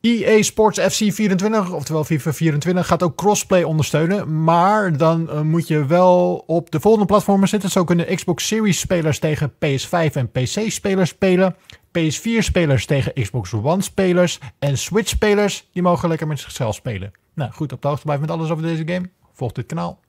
EA Sports FC 24, oftewel FIFA 24, gaat ook crossplay ondersteunen. Maar dan eh, moet je wel op de volgende platformen zitten. Zo kunnen Xbox Series spelers tegen PS5 en PC spelers spelen. PS4 spelers tegen Xbox One spelers. En Switch spelers, die mogen lekker met zichzelf spelen. Nou goed, op de hoogte blijven met alles over deze game. Volg dit kanaal.